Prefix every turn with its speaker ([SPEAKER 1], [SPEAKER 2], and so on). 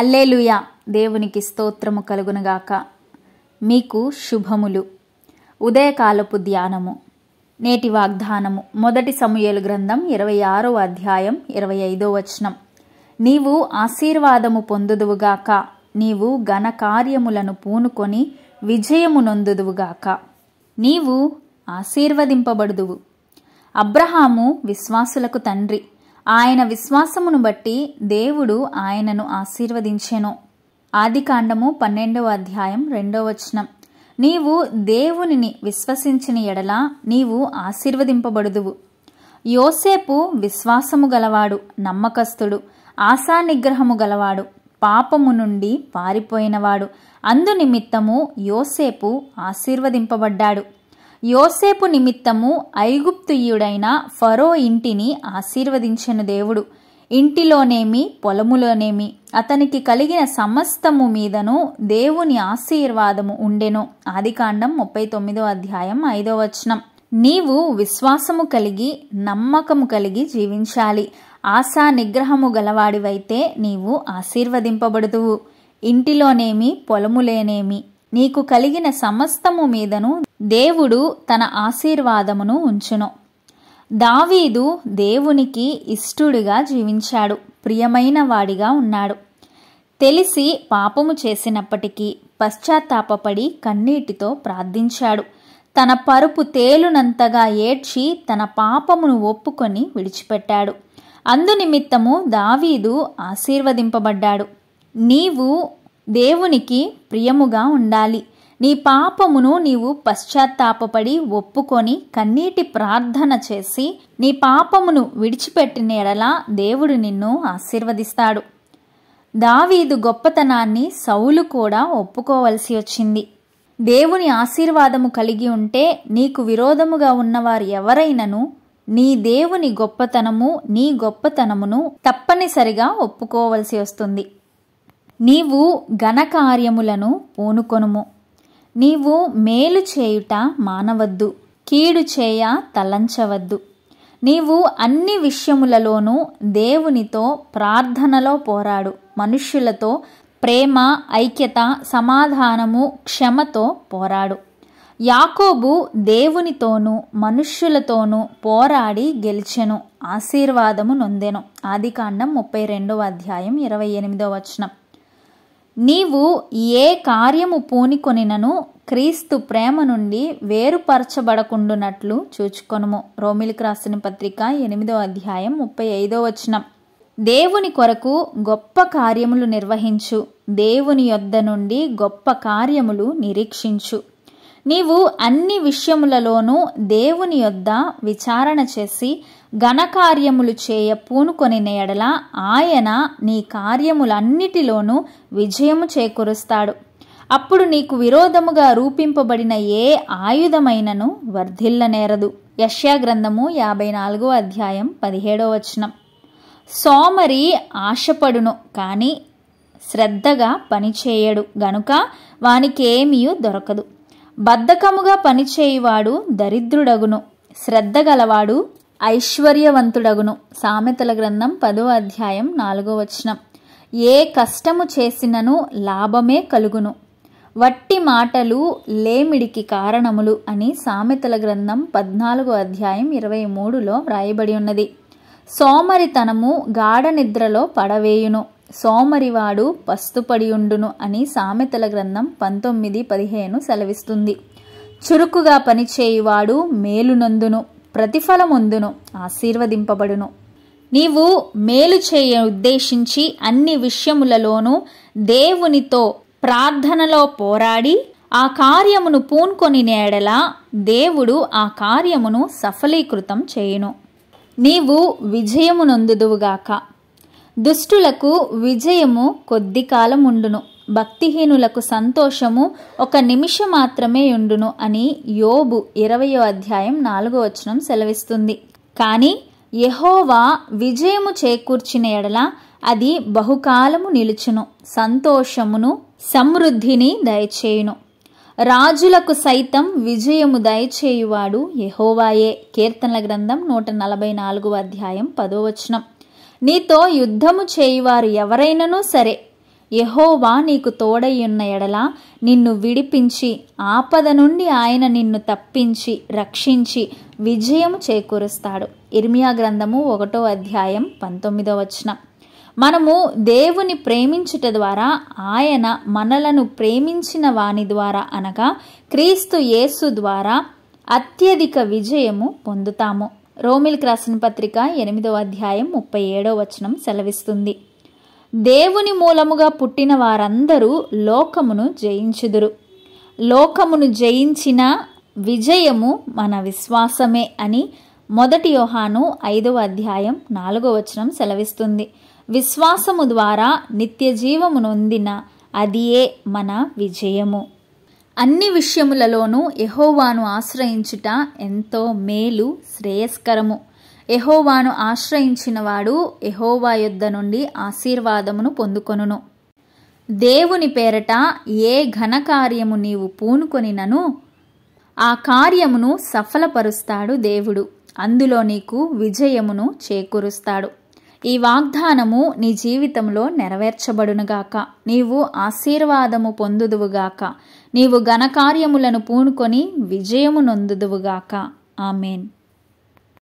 [SPEAKER 1] alleluia దేవునికి స్తోత్రము కలుగునుగాక మీకు శుభములు ఉదయకాలపు ధ్యానము నేటి వాగ్దానము మొదటి సమూహలు గ్రంథం ఇరవై ఆరో అధ్యాయం ఇరవై ఐదో వచనం నీవు ఆశీర్వాదము పొందుదువుగాక నీవు ఘనకార్యములను పూనుకొని విజయము నొందుదువుగాక నీవు ఆశీర్వదింపబడుదువు అబ్రహాము విశ్వాసులకు తండ్రి ఆయన విశ్వాసమును బట్టి దేవుడు ఆయనను ఆశీర్వదించెను ఆదికాండము పన్నెండవ అధ్యాయం రెండవ వచనం నీవు దేవునిని విశ్వసించిన ఎడల నీవు ఆశీర్వదింపబడుదువు యోసేపు విశ్వాసము గలవాడు నమ్మకస్తుడు ఆశానిగ్రహము గలవాడు పాపము నుండి పారిపోయినవాడు అందు నిమిత్తము యోసేపు ఆశీర్వదింపబడ్డాడు యోసేపు నిమిత్తము ఐగుప్తుయుడైన ఫరో ఇంటిని ఆశీర్వదించను దేవుడు ఇంటిలోనేమి పొలములోనేమి అతనికి కలిగిన సమస్తము మీదను దేవుని ఆశీర్వాదము ఉండెను ఆదికాండం ముప్పై తొమ్మిదో అధ్యాయం ఐదో వచనం నీవు విశ్వాసము కలిగి నమ్మకము కలిగి జీవించాలి ఆశా నిగ్రహము గలవాడివైతే నీవు ఆశీర్వదింపబడుతువు ఇంటిలోనేమి పొలములేనేమి నీకు కలిగిన సమస్తము మీదను దేవుడు తన ఆశీర్వాదమును ఉంచును దావీదు దేవునికి ఇష్టుడిగా జీవించాడు ప్రియమైన వాడిగా ఉన్నాడు తెలిసి పాపము చేసినప్పటికీ పశ్చాత్తాపపడి కన్నీటితో ప్రార్థించాడు తన పరుపు తేలునంతగా ఏడ్చి తన పాపమును ఒప్పుకొని విడిచిపెట్టాడు అందునిమిత్తము దావీదు ఆశీర్వదింపబడ్డాడు నీవు దేవునికి ప్రియముగా ఉండాలి నీ పాపమును నీవు పశ్చాత్తాపడి ఒప్పుకొని కన్నీటి ప్రార్థన చేసి నీ పాపమును విడిచిపెట్టిన ఎడలా దేవుడు నిన్ను ఆశీర్వదిస్తాడు దావీదు గొప్పతనాన్ని సౌలు కూడా ఒప్పుకోవలసి వచ్చింది దేవుని ఆశీర్వాదము కలిగి ఉంటే నీకు విరోధముగా ఉన్నవారు ఎవరైనను నీ దేవుని గొప్పతనము నీ గొప్పతనమును తప్పనిసరిగా ఒప్పుకోవలసి వస్తుంది నీవు ఘనకార్యములను పూనుకొనుము నీవు మేలు చేయుట మానవద్దు కీడు చేయ తలంచవద్దు నీవు అన్ని విషయములలోనూ దేవునితో ప్రార్థనలో పోరాడు మనుష్యులతో ప్రేమ ఐక్యత సమాధానము క్షమతో పోరాడు యాకోబు దేవునితోనూ మనుష్యులతోనూ పోరాడి గెలిచెను ఆశీర్వాదము నొందెను ఆదికాండం ముప్పై రెండవ అధ్యాయం ఇరవై ఎనిమిదో వచనం నీవు ఏ కార్యము పూనికొనినను క్రీస్తు ప్రేమ నుండి వేరుపరచబడకుండునట్లు చూచుకొనుము రోమిలికి రాసిన పత్రిక ఎనిమిదో అధ్యాయం ముప్పై ఐదో వచనం దేవుని కొరకు గొప్ప కార్యములు నిర్వహించు దేవుని యొద్ద నుండి గొప్ప కార్యములు నిరీక్షించు నీవు అన్ని విషయములలోనూ దేవుని యొద్ద విచారణ చేసి ఘనకార్యములు చేయ పూనుకొని నేడల ఆయన నీ కార్యములన్నిటిలోనూ విజయము చేకూరుస్తాడు అప్పుడు నీకు విరోధముగా రూపింపబడిన ఏ ఆయుధమైనను వర్ధిల్లనేరదు గ్రంథము యాభై నాలుగో అధ్యాయం పదిహేడో వచనం సోమరి ఆశపడును కానీ శ్రద్ధగా పనిచేయడు గనుక వానికి దొరకదు బద్ధకముగా పనిచేయువాడు దరిద్రుడగును శ్రద్ధ గలవాడు ఐశ్వర్యవంతుడగును సామెతల గ్రంథం పదో అధ్యాయం నాలుగో వచనం ఏ కష్టము చేసినను లాభమే కలుగును వట్టి మాటలు లేమిడికి కారణములు అని సామెతల గ్రంథం పద్నాలుగో అధ్యాయం ఇరవై మూడులో వ్రాయబడి ఉన్నది సోమరితనము గాఢ నిద్రలో పడవేయును సోమరివాడు పస్తుపడియుండును అని సామెతల గ్రంథం పంతొమ్మిది పదిహేను సెలవిస్తుంది చురుకుగా పనిచేయువాడు మేలునందును ప్రతిఫలముందును ఆశీర్వదింపబడును నీవు మేలు చేయ ఉద్దేశించి అన్ని విషయములలోనూ దేవునితో ప్రార్థనలో పోరాడి ఆ కార్యమును పూన్కొని నేడల దేవుడు ఆ కార్యమును సఫలీకృతం చేయును నీవు విజయమునందుదువుగాక దుష్టులకు విజయము కొద్ది కాలం ఉండును భక్తిహీనులకు సంతోషము ఒక నిమిషం మాత్రమే ఉండును అని యోబు ఇరవయో అధ్యాయం నాలుగో వచనం సెలవిస్తుంది కానీ యహోవా విజయము చేకూర్చిన ఎడల అది బహుకాలము నిలుచును సంతోషమును సమృద్ధిని దయచేయును రాజులకు సైతం విజయము దయచేయువాడు యహోవాయే కీర్తనల గ్రంథం నూట నలభై నాలుగు అధ్యాయం పదో వచనం నీతో యుద్ధము చేయువారు ఎవరైనను సరే యహోవా నీకు తోడయ్యున్న ఎడల నిన్ను విడిపించి ఆపద నుండి ఆయన నిన్ను తప్పించి రక్షించి విజయం చేకూరుస్తాడు ఇర్మియా గ్రంథము ఒకటో అధ్యాయం పంతొమ్మిదో వచనం మనము దేవుని ప్రేమించుట ద్వారా ఆయన మనలను ప్రేమించిన వాని ద్వారా అనగా క్రీస్తు యేసు ద్వారా అత్యధిక విజయము పొందుతాము రోమిల్ రాసిన పత్రిక ఎనిమిదవ అధ్యాయం ముప్పై ఏడో వచనం సెలవిస్తుంది దేవుని మూలముగా పుట్టిన వారందరూ లోకమును జయించుదురు లోకమును జయించిన విజయము మన విశ్వాసమే అని మొదటి యోహాను ఐదవ అధ్యాయం నాలుగవ వచనం సెలవిస్తుంది విశ్వాసము ద్వారా నిత్య జీవము నొందిన అదియే మన విజయము అన్ని విషయములలోనూ యహోవాను ఆశ్రయించుట ఎంతో మేలు శ్రేయస్కరము ఎహోవాను ఆశ్రయించినవాడు ఎహోవా యుద్ధ నుండి ఆశీర్వాదమును పొందుకొనును దేవుని పేరట ఏ ఘనకార్యము నీవు పూనుకొనినను ఆ కార్యమును సఫలపరుస్తాడు దేవుడు అందులో నీకు విజయమును చేకూరుస్తాడు ఈ వాగ్దానము నీ జీవితంలో నెరవేర్చబడునుగాక నీవు ఆశీర్వాదము పొందుదువుగాక నీవు ఘనకార్యములను పూనుకొని విజయము నొందుదువుగాక ఆమెన్